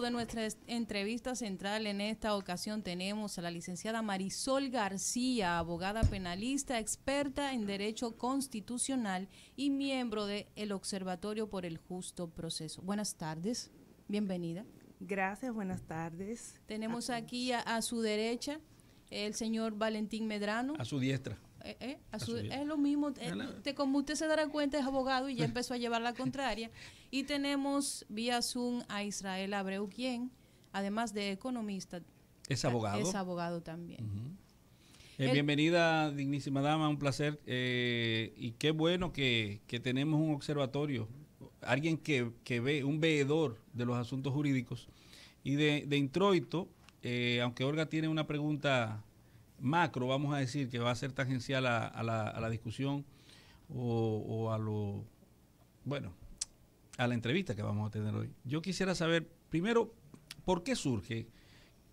de nuestra entrevista central en esta ocasión tenemos a la licenciada Marisol García, abogada penalista, experta en derecho constitucional y miembro del Observatorio por el Justo Proceso. Buenas tardes, bienvenida. Gracias, buenas tardes. Tenemos aquí a su derecha el señor Valentín Medrano. A su diestra. Eh, eh, es lo mismo, eh, como usted se dará cuenta es abogado y ya empezó a llevar la contraria. y tenemos vía Zoom a Israel Abreu, quien, además de economista, es abogado. Es abogado también. bienvenida, dignísima dama, un placer. y qué bueno que, tenemos un observatorio, alguien que, ve, un veedor de los asuntos jurídicos. Y de, de introito, aunque Olga tiene una pregunta macro, vamos a decir, que va a ser tangencial a, la, discusión o, a lo, bueno, a la entrevista que vamos a tener hoy. Yo quisiera saber, primero, ¿por qué surge?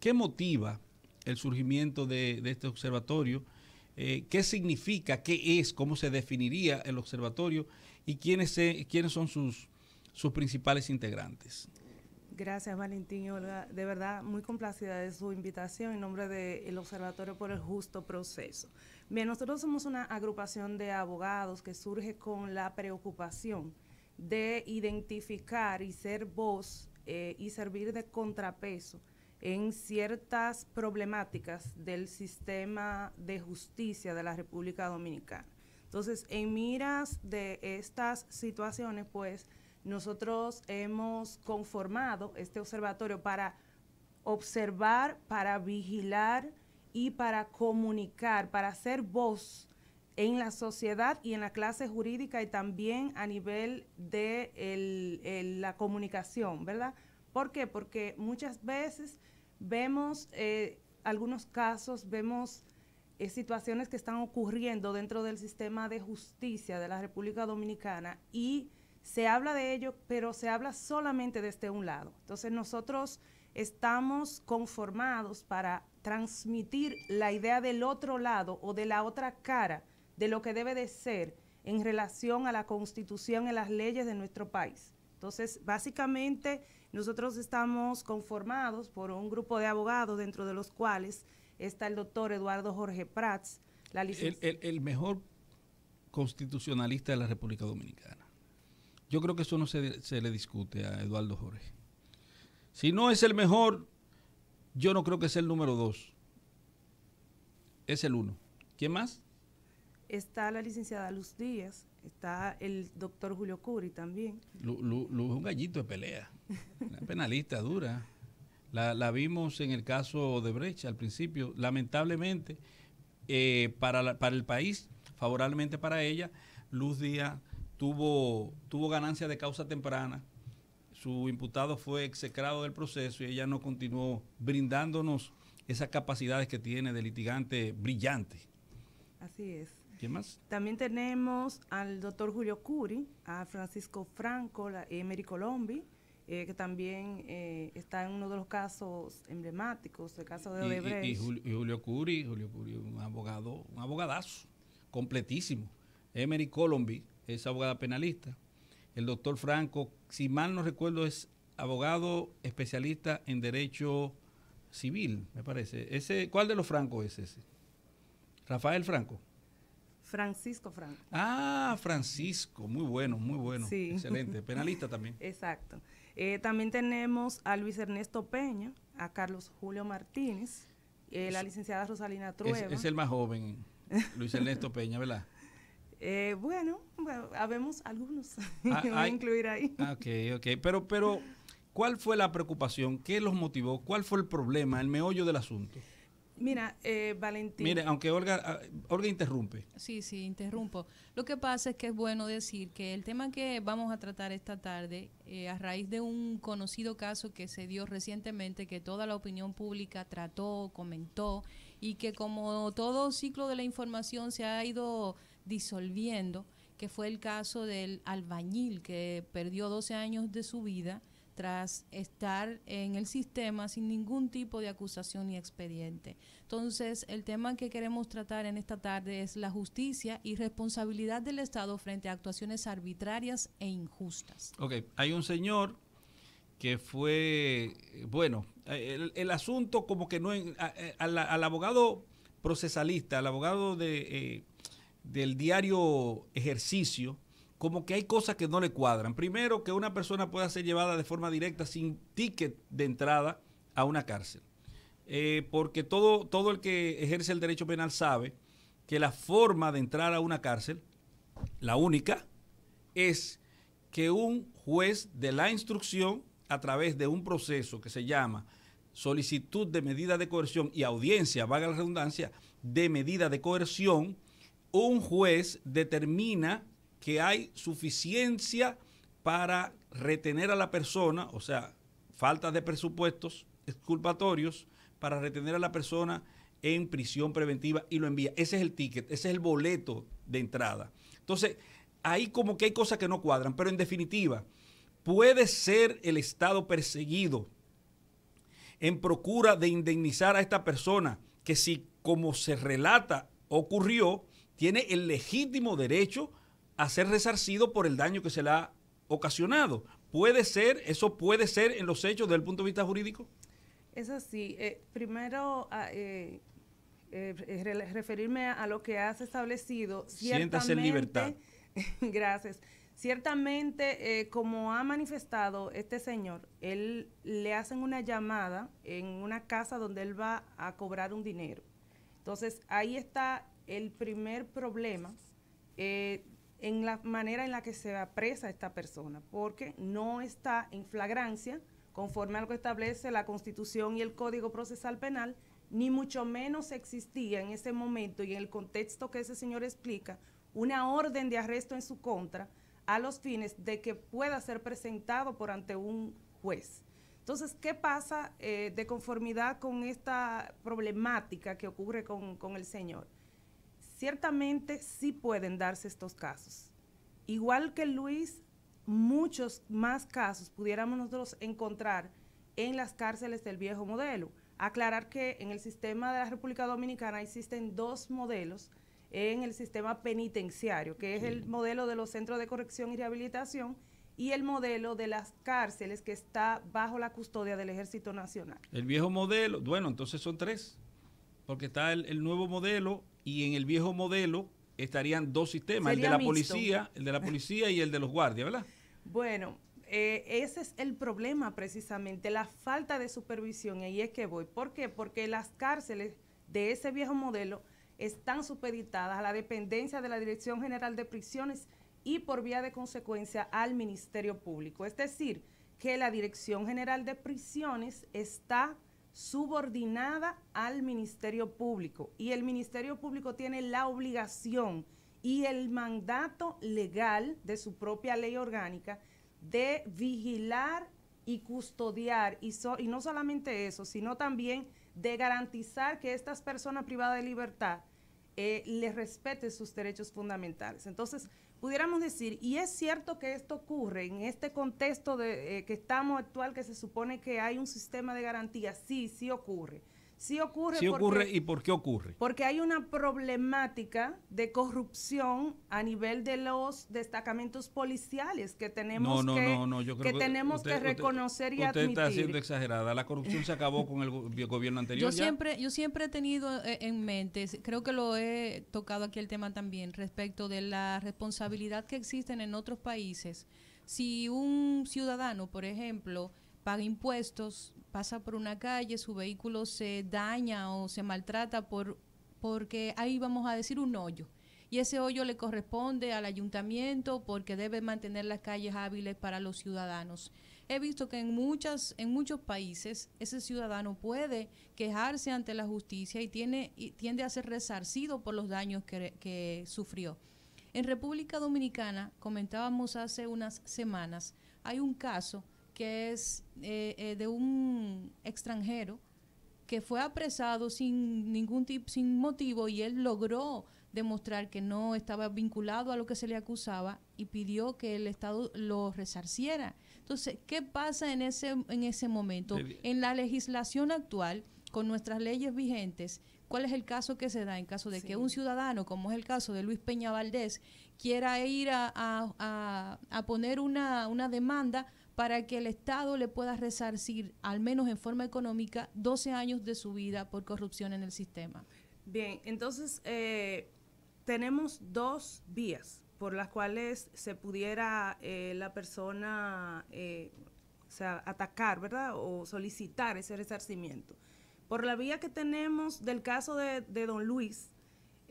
¿Qué motiva el surgimiento de, este observatorio? Eh, ¿Qué significa? ¿Qué es? ¿Cómo se definiría el observatorio? ¿Y quiénes, quiénes son sus, sus principales integrantes? Gracias Valentín De verdad, muy complacida de su invitación en nombre del Observatorio por el Justo Proceso. Bien, nosotros somos una agrupación de abogados que surge con la preocupación de identificar y ser voz eh, y servir de contrapeso en ciertas problemáticas del sistema de justicia de la República Dominicana. Entonces, en miras de estas situaciones, pues, nosotros hemos conformado este observatorio para observar, para vigilar y para comunicar, para hacer voz en la sociedad y en la clase jurídica y también a nivel de la comunicación, ¿verdad? ¿Por qué? Porque muchas veces vemos eh, algunos casos, vemos eh, situaciones que están ocurriendo dentro del sistema de justicia de la República Dominicana y se habla de ello, pero se habla solamente desde este un lado. Entonces nosotros estamos conformados para transmitir la idea del otro lado o de la otra cara de lo que debe de ser en relación a la constitución y las leyes de nuestro país. Entonces, básicamente, nosotros estamos conformados por un grupo de abogados dentro de los cuales está el doctor Eduardo Jorge Prats, la el mejor constitucionalista de la República Dominicana. Yo creo que eso no se, le discute a Eduardo Jorge. Si no es el mejor, yo no creo que sea el número dos. Es el uno. ¿Quién más? Está la licenciada Luz Díaz, está el doctor Julio Curi también. Luz es un gallito de pelea, una penalista dura. La, vimos en el caso de Brecha al principio, lamentablemente, eh, para, para el país, favorablemente para ella, Luz Díaz tuvo, ganancia de causa temprana, su imputado fue execrado del proceso y ella no continuó brindándonos esas capacidades que tiene de litigante brillante. Así es. qué más? También tenemos al doctor Julio Curi, a Francisco Franco, la, Emery eh, Colombi, eh, que también eh, está en uno de los casos emblemáticos, el caso de Odebrecht. Y, Julio, Julio Curi, un abogado, un abogadazo, completísimo. Emery Colombi, es abogada penalista. El doctor Franco, si mal no recuerdo, es abogado especialista en derecho civil, me parece. ¿Cuál de los Francos es ese? Rafael Franco. Francisco Franco. Ah, Francisco, muy bueno, muy bueno. Excelente, penalista también. Exacto. Eh, también tenemos a Luis Ernesto Peña, a Carlos Julio Martínez, eh, la licenciada Rosalina Trueba. Es, es el más joven, Luis Ernesto Peña, ¿verdad? Eh, bueno, habemos algunos. que ah, voy a incluir ahí. Ah, ok, ok. Pero, pero, ¿cuál fue la preocupación? ¿Qué los motivó? ¿Cuál fue el problema, el meollo del asunto? Mira, eh, Valentín. Mire, aunque Olga, ah, Olga interrumpe. Sí, sí, interrumpo. Lo que pasa es que es bueno decir que el tema que vamos a tratar esta tarde, eh, a raíz de un conocido caso que se dio recientemente, que toda la opinión pública trató, comentó, y que como todo ciclo de la información se ha ido disolviendo, que fue el caso del albañil que perdió 12 años de su vida tras estar en el sistema sin ningún tipo de acusación ni expediente. Entonces, el tema que queremos tratar en esta tarde es la justicia y responsabilidad del Estado frente a actuaciones arbitrarias e injustas. Ok, hay un señor que fue, eh, bueno, eh, el, asunto como que no, es eh, al abogado procesalista, al abogado de, del diario ejercicio, como que hay cosas que no le cuadran. Primero, que una persona pueda ser llevada de forma directa sin ticket de entrada a una cárcel. Eh, porque todo, todo el que ejerce el derecho penal sabe que la forma de entrar a una cárcel, la única, es que un juez de la instrucción, a través de un proceso que se llama solicitud de medida de coerción y audiencia, vaga la redundancia, de medida de coerción, un juez determina que hay suficiencia para retener a la persona, o sea, falta de presupuestos exculpatorios para retener a la persona en prisión preventiva y lo envía. Ese es el ticket, ese es el boleto de entrada. Entonces, ahí como que hay cosas que no cuadran, pero en definitiva, puede ser el Estado perseguido en procura de indemnizar a esta persona que si como se relata ocurrió, tiene el legítimo derecho a ser resarcido por el daño que se le ha ocasionado. ¿Puede ser, eso puede ser en los hechos desde el punto de vista jurídico? Es así. Eh, primero, ah, eh, eh, referirme a, lo que has establecido. Siéntase en libertad. gracias. Ciertamente, como ha manifestado este señor, él le hacen una llamada en una casa donde él va a cobrar un dinero. Entonces, ahí está el primer problema eh, en la manera en la que se apresa esta persona, porque no está en flagrancia conforme a lo que establece la Constitución y el Código Procesal Penal, ni mucho menos existía en ese momento y en el contexto que ese señor explica una orden de arresto en su contra a los fines de que pueda ser presentado por ante un juez. Entonces, ¿qué pasa eh, de conformidad con esta problemática que ocurre con, con el señor? ciertamente sí pueden darse estos casos. Igual que Luis, muchos más casos pudiéramos nosotros encontrar en las cárceles del viejo modelo. Aclarar que en el sistema de la República Dominicana existen dos modelos en el sistema penitenciario, que es el modelo de los centros de corrección y rehabilitación y el modelo de las cárceles que está bajo la custodia del Ejército Nacional. El viejo modelo, bueno, entonces son tres, porque está el, el nuevo modelo y en el viejo modelo estarían dos sistemas, el de la policía, el de la policía y el de los guardias, ¿verdad? Bueno, eh, ese es el problema precisamente, la falta de supervisión, ahí es que voy. ¿Por qué? Porque las cárceles de ese viejo modelo están supeditadas a la dependencia de la Dirección General de Prisiones y por vía de consecuencia al Ministerio Público. Es decir, que la Dirección General de Prisiones está subordinada al Ministerio Público y el Ministerio Público tiene la obligación y el mandato legal de su propia ley orgánica de vigilar y custodiar y, y no solamente eso, sino también de garantizar que estas personas privadas de libertad eh, les respeten sus derechos fundamentales. Entonces, pudiéramos decir, y es cierto que esto ocurre en este contexto de, eh, que estamos actual, que se supone que hay un sistema de garantía, sí, sí ocurre. Sí ocurre. ocurre y por qué ocurre. Porque hay una problemática de corrupción a nivel de los destacamentos policiales que tenemos no, que, que, tenemos que reconocer y admitir. Usted está siendo exagerada. La corrupción se acabó con el gobierno anterior. Yo siempre yo siempre he tenido eh, en mente, creo que lo he tocado aquí el tema también respecto de la responsabilidad que existen en otros países. Si un ciudadano, por ejemplo, paga impuestos, pasa por una calle, su vehículo se daña o se maltrata por, porque ahí vamos a decir un hoyo. Y ese hoyo le corresponde al ayuntamiento porque debe mantener las calles hábiles para los ciudadanos. He visto que en, muchas, en muchos países ese ciudadano puede quejarse ante la justicia y, tiene, y tiende a ser resarcido por los daños que, que sufrió. En República Dominicana, comentábamos hace unas semanas, hay un caso que es eh, eh, de un extranjero que fue apresado sin ningún sin motivo y él logró demostrar que no estaba vinculado a lo que se le acusaba y pidió que el Estado lo resarciera. Entonces, ¿qué pasa en ese, en ese momento? En la legislación actual, con nuestras leyes vigentes, ¿cuál es el caso que se da en caso de que un ciudadano, como es el caso de Luis Peña Valdés, quiera ir a, poner una, una demanda para que el Estado le pueda resarcir, al menos en forma económica, 12 años de su vida por corrupción en el sistema. Bien, entonces eh, tenemos dos vías por las cuales se pudiera eh, la persona eh, atacar, ¿verdad? O solicitar ese resarcimiento. Por la vía que tenemos del caso de don Luis,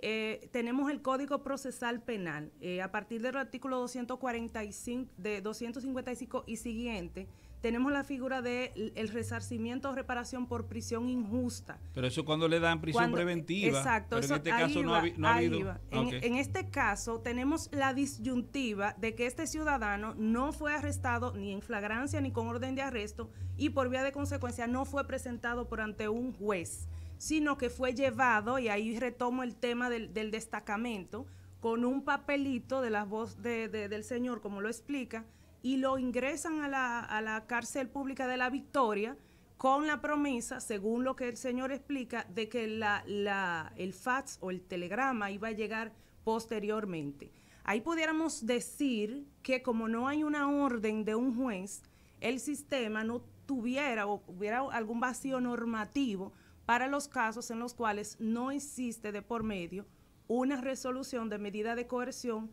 eh, tenemos el Código Procesal Penal. Eh, a partir del artículo 245, de 255 y siguiente, tenemos la figura del el resarcimiento o reparación por prisión injusta. Pero eso cuando le dan prisión preventiva. Exacto, en este caso no, ha, habido. en, este caso tenemos la disyuntiva de que este ciudadano no fue arrestado ni en flagrancia ni con orden de arresto y por vía de consecuencia no fue presentado por ante un juez sino que fue llevado, y ahí retomo el tema del, destacamento, con un papelito de la voz del señor, como lo explica, y lo ingresan a la, a la cárcel pública de la Victoria con la promesa, según lo que el señor explica, de que la, el fax o el telegrama iba a llegar posteriormente. Ahí pudiéramos decir que como no hay una orden de un juez, el sistema no tuviera o hubiera algún vacío normativo para los casos en los cuales no existe de por medio una resolución de medida de coerción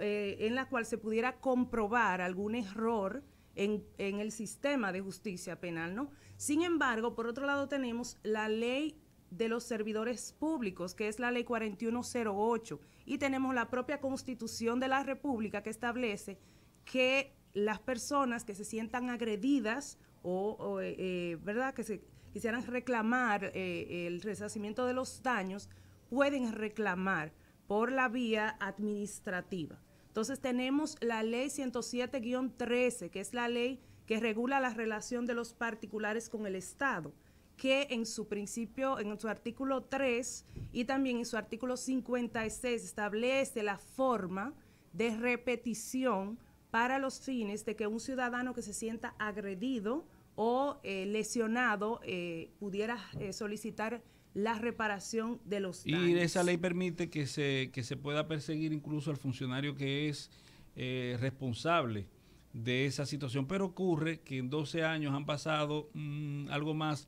eh, en la cual se pudiera comprobar algún error en, el sistema de justicia penal, ¿no? Sin embargo, por otro lado tenemos la ley de los servidores públicos, que es la ley 4108, y tenemos la propia constitución de la República que establece que las personas que se sientan agredidas o, eh, eh, ¿verdad? Que se, quisieran reclamar eh, el resarcimiento de los daños, pueden reclamar por la vía administrativa. Entonces tenemos la ley 107-13, que es la ley que regula la relación de los particulares con el Estado, que en su principio, en su artículo 3 y también en su artículo 56 establece la forma de repetición para los fines de que un ciudadano que se sienta agredido, o eh, lesionado eh, pudiera eh, solicitar la reparación de los daños. Y esa ley permite que se, se pueda perseguir incluso al funcionario que es responsable de esa situación. Pero ocurre que en 12 años han pasado mm, algo más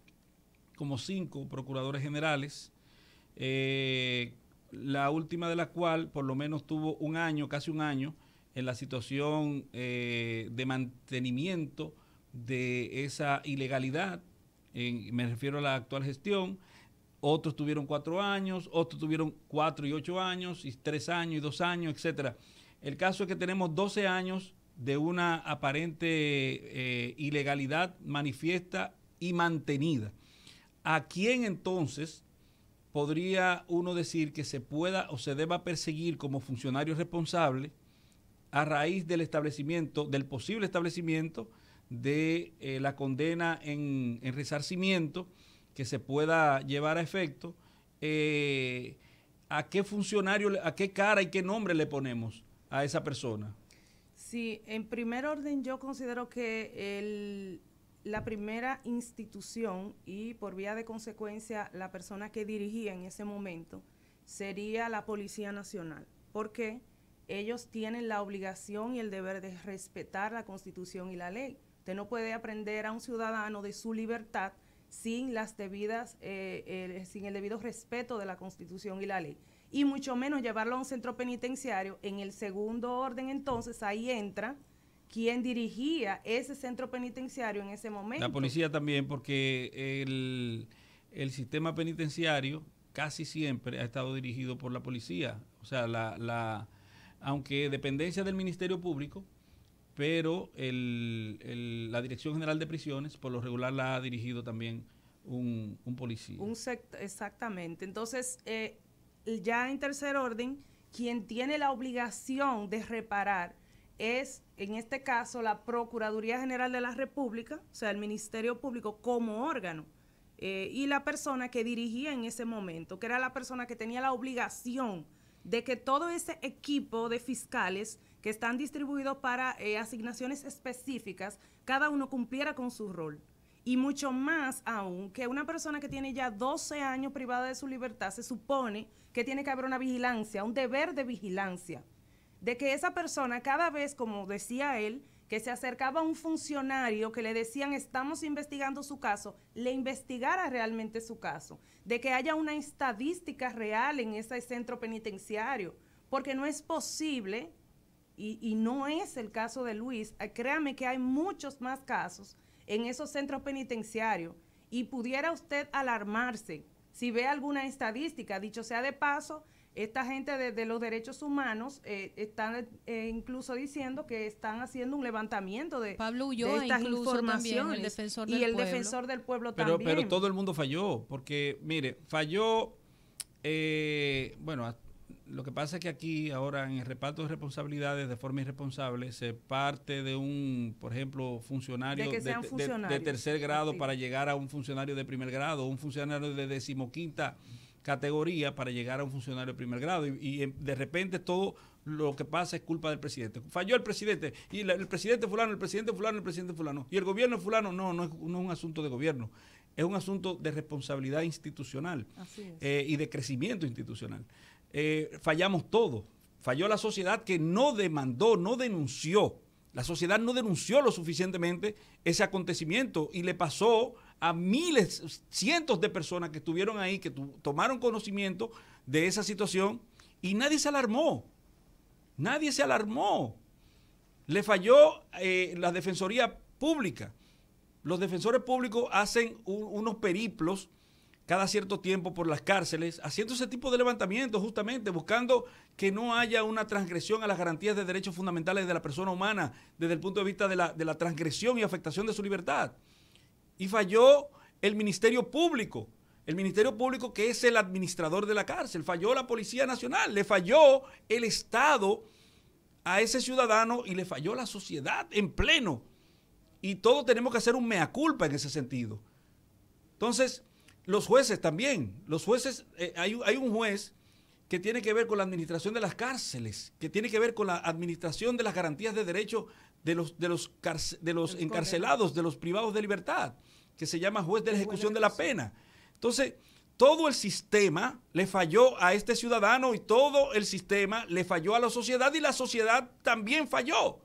como cinco procuradores generales, la última de la cual por lo menos tuvo un año, casi un año, en la situación de mantenimiento de esa ilegalidad, en, me refiero a la actual gestión, otros tuvieron cuatro años, otros tuvieron cuatro y ocho años, y tres años y dos años, etcétera. El caso es que tenemos 12 años de una aparente eh, ilegalidad manifiesta y mantenida. ¿A quién entonces podría uno decir que se pueda o se deba perseguir como funcionario responsable a raíz del establecimiento, del posible establecimiento de eh, la condena en, en, resarcimiento que se pueda llevar a efecto, eh, ¿a qué funcionario, a qué cara y qué nombre le ponemos a esa persona? Sí, en primer orden yo considero que la primera institución y por vía de consecuencia la persona que dirigía en ese momento sería la Policía Nacional, porque ellos tienen la obligación y el deber de respetar la Constitución y la ley. Usted no puede aprender a un ciudadano de su libertad sin las debidas, eh, sin el debido respeto de la Constitución y la ley. Y mucho menos llevarlo a un centro penitenciario. En el segundo orden, entonces, ahí entra quien dirigía ese centro penitenciario en ese momento. La policía también, porque el, el sistema penitenciario casi siempre ha estado dirigido por la policía. O sea, la, la aunque dependencia del Ministerio Público, pero la Dirección General de Prisiones por lo regular la ha dirigido también un, policía. Un exactamente. Entonces, eh, ya en tercer orden, quien tiene la obligación de reparar es, en este caso, la Procuraduría General de la República, o sea, el Ministerio Público como órgano, eh, y la persona que dirigía en ese momento, que era la persona que tenía la obligación de que todo ese equipo de fiscales que están distribuidos para eh, asignaciones específicas, cada uno cumpliera con su rol. Y mucho más aún que una persona que tiene ya 12 años privada de su libertad se supone que tiene que haber una vigilancia, un deber de vigilancia, de que esa persona cada vez, como decía él, que se acercaba a un funcionario que le decían estamos investigando su caso, le investigara realmente su caso, de que haya una estadística real en ese centro penitenciario, porque no es posible y, no es el caso de Luis, eh, créame que hay muchos más casos en esos centros penitenciarios y pudiera usted alarmarse si ve alguna estadística. Dicho sea de paso, esta gente de, los derechos humanos eh, están eh, incluso diciendo que están haciendo un levantamiento de, Pablo estas informaciones el defensor del y el defensor del pueblo pero, también. Pero todo el mundo falló, porque mire, falló, eh, bueno, lo que pasa es que aquí ahora en el reparto de responsabilidades de forma irresponsable se parte de un, por ejemplo, funcionario de, tercer grado para llegar a un funcionario de primer grado, un funcionario de decimoquinta categoría para llegar a un funcionario de primer grado. Y, em, de repente todo lo que pasa es culpa del presidente. Falló el presidente, y el presidente fulano, el presidente fulano, el presidente fulano. Y el gobierno fulano, no, no es, un asunto de gobierno. Es un asunto de responsabilidad institucional eh, y de crecimiento institucional. Eh, fallamos todos. Falló la sociedad que no demandó, no denunció. La sociedad no denunció lo suficientemente ese acontecimiento y le pasó a miles, cientos de personas que estuvieron ahí, que tomaron conocimiento de esa situación y nadie se alarmó. Nadie se alarmó. Le falló eh, la Defensoría Pública. Los defensores públicos hacen unos periplos cada cierto tiempo por las cárceles, haciendo ese tipo de levantamientos justamente, buscando que no haya una transgresión a las garantías de derechos fundamentales de la persona humana desde el punto de vista de la, de la transgresión y afectación de su libertad. Y falló el Ministerio Público, el Ministerio Público que es el administrador de la cárcel, falló la Policía Nacional, le falló el Estado a ese ciudadano y le falló la sociedad en pleno. Y todos tenemos que hacer un mea culpa en ese sentido. Entonces, los jueces también. Los jueces, eh, hay, hay, un juez que tiene que ver con la administración de las cárceles, que tiene que ver con la administración de las garantías de derecho de los, de los, de los encarcelados, de los privados de libertad, que se llama juez de la ejecución de la pena. Entonces, todo el sistema le falló a este ciudadano y todo el sistema le falló a la sociedad y la sociedad también falló.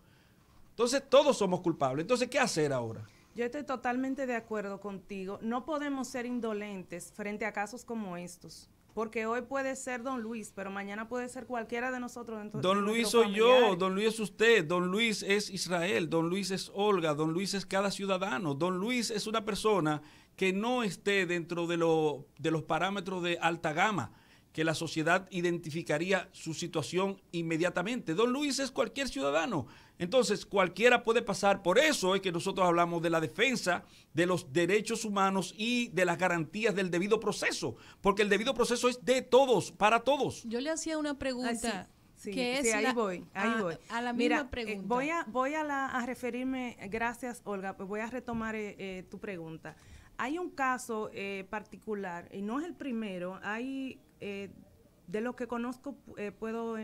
Entonces, todos somos culpables. Entonces, ¿qué hacer ahora? Yo estoy totalmente de acuerdo contigo. No podemos ser indolentes frente a casos como estos. Porque hoy puede ser Don Luis, pero mañana puede ser cualquiera de nosotros. don Luis soy yo, Don Luis es usted, Don Luis es Israel, Don Luis es Olga, Don Luis es cada ciudadano, Don Luis es una persona que no esté dentro de los parámetros de alta gama que la sociedad identificaría su situación inmediatamente. Don Luis es cualquier ciudadano, entonces cualquiera puede pasar. Por eso es que nosotros hablamos de la defensa de los derechos humanos y de las garantías del debido proceso, porque el debido proceso es de todos, para todos. Yo le hacía una pregunta ah, que ahí voy, a, voy. la misma eh, pregunta. voy a, voy a, referirme, gracias Olga, voy a retomar eh, eh, tu pregunta. Hay un caso particular, y no es el primero, hay, de los que conozco puedo,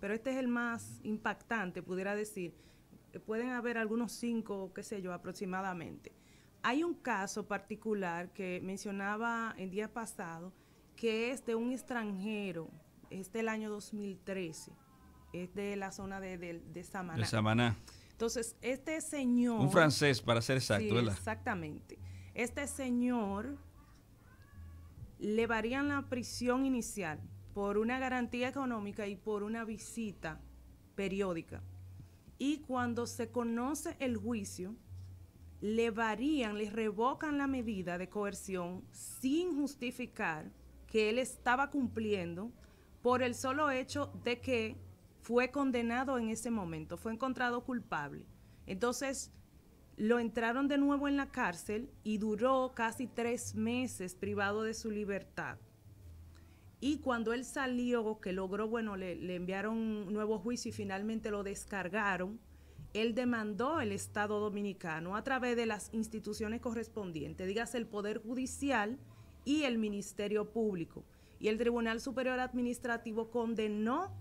pero este es el más impactante, pudiera decir, pueden haber algunos cinco, qué sé yo, aproximadamente. Hay un caso particular que mencionaba el día pasado, que es de un extranjero es el año 2013, es de la zona de, de, Samaná. De Samaná. Entonces, este señor... Un francés, para ser exacto, ¿verdad? Exactamente. Este señor le varían la prisión inicial por una garantía económica y por una visita periódica. Y cuando se conoce el juicio, le varían, le revocan la medida de coerción sin justificar que él estaba cumpliendo por el solo hecho de que fue condenado en ese momento, fue encontrado culpable. Entonces, lo entraron de nuevo en la cárcel y duró casi tres meses privado de su libertad. Y cuando él salió, que logró, bueno, le, enviaron un nuevo juicio y finalmente lo descargaron, él demandó el Estado dominicano a través de las instituciones correspondientes, digas el Poder Judicial y el Ministerio Público y el Tribunal Superior Administrativo condenó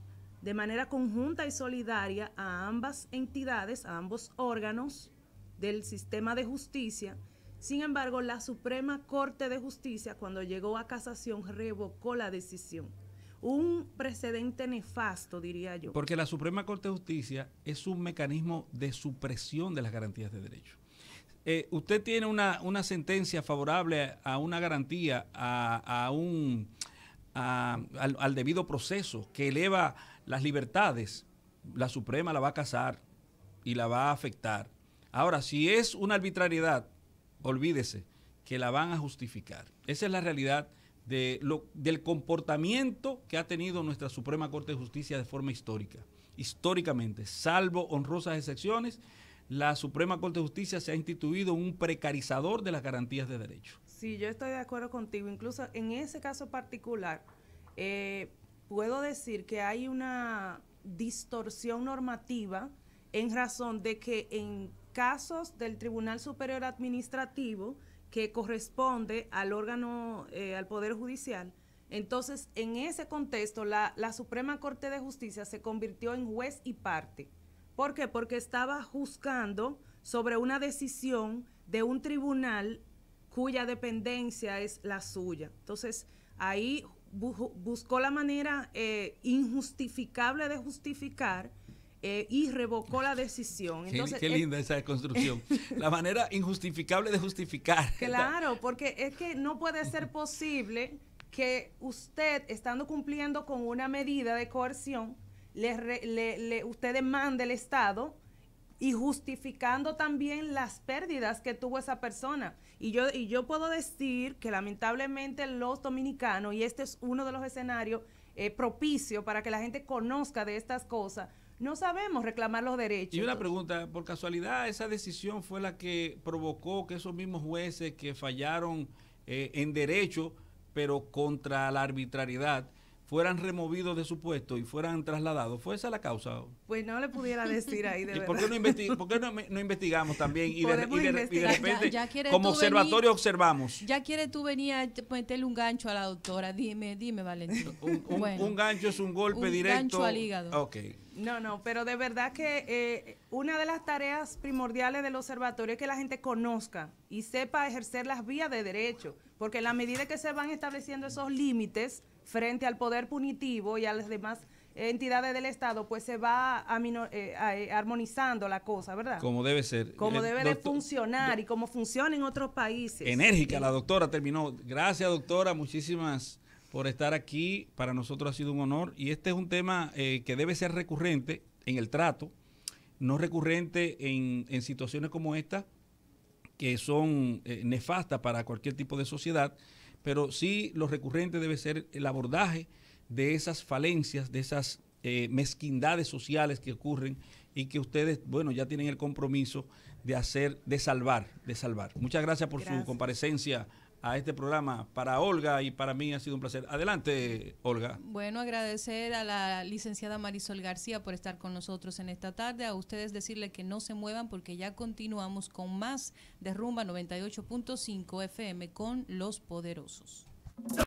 de manera conjunta y solidaria a ambas entidades, a ambos órganos del sistema de justicia. Sin embargo, la Suprema Corte de Justicia, cuando llegó a casación, revocó la decisión. Un precedente nefasto, diría yo. Porque la Suprema Corte de Justicia es un mecanismo de supresión de las garantías de derecho. Eh, usted tiene una, sentencia favorable a una garantía, a un al, debido proceso, que eleva las libertades, la Suprema la va a casar y la va a afectar. Ahora, si es una arbitrariedad, olvídese que la van a justificar. Esa es la realidad de lo, del comportamiento que ha tenido nuestra Suprema Corte de Justicia de forma histórica. Históricamente, salvo honrosas excepciones, la Suprema Corte de Justicia se ha instituido un precarizador de las garantías de derecho. Sí, yo estoy de acuerdo contigo. Incluso en ese caso particular, eh, puedo decir que hay una distorsión normativa en razón de que en casos del Tribunal Superior Administrativo, que corresponde al órgano, eh, al Poder Judicial, entonces en ese contexto la, la Suprema Corte de Justicia se convirtió en juez y parte. ¿Por qué? Porque estaba juzgando sobre una decisión de un tribunal cuya dependencia es la suya. Entonces, ahí buscó la manera eh, injustificable de justificar eh, y revocó la decisión. Entonces, qué, linda esa construcción. la manera injustificable de justificar. Claro, porque es que no puede ser posible que usted, estando cumpliendo con una medida de coerción, le, le, usted demande al Estado y justificando también las pérdidas que tuvo esa persona. Y yo, y yo puedo decir que lamentablemente los dominicanos, y este es uno de los escenarios propicios eh, propicio para que la gente conozca de estas cosas, no sabemos reclamar los derechos. Y una pregunta, por casualidad, ¿esa decisión fue la que provocó que esos mismos jueces que fallaron eh, en derecho, pero contra la arbitrariedad, fueran removidos de su puesto y fueran trasladados. ¿Fue esa la causa? Pues no le pudiera decir ahí de ¿Y ¿Por qué no, investigamos también y de, repente como observatorio observamos? Ya quiere tú venir a meterle un gancho a la doctora. Dime, dime, Valentín. Un, gancho es un golpe directo. Un gancho al hígado. Ok. No, no, pero de verdad que eh, una de las tareas primordiales del observatorio es que la gente conozca y sepa ejercer las vías de derecho, porque en la medida que se van estableciendo esos límites, frente al poder punitivo y a las demás entidades del Estado, pues se va eh, eh, armonizando la cosa, ¿verdad? Como debe ser. Como debe de funcionar y como funciona en otros países. Enérgica, la doctora terminó. Gracias, doctora, muchísimas por estar aquí. Para nosotros ha sido un honor y este es un tema eh, que debe ser recurrente en el trato, no recurrente en, situaciones como esta, que son nefastas para cualquier tipo de sociedad pero sí lo recurrente debe ser el abordaje de esas falencias, de esas eh, mezquindades sociales que ocurren y que ustedes, bueno, ya tienen el compromiso de hacer, de salvar, de salvar. Muchas gracias por su comparecencia, a este programa. Para Olga y para mí ha sido un placer. Adelante, Olga. Bueno, agradecer a la licenciada Marisol García por estar con nosotros en esta tarde. A ustedes decirle que no se muevan porque ya continuamos con más de Rumba 98.5 FM con Los Poderosos.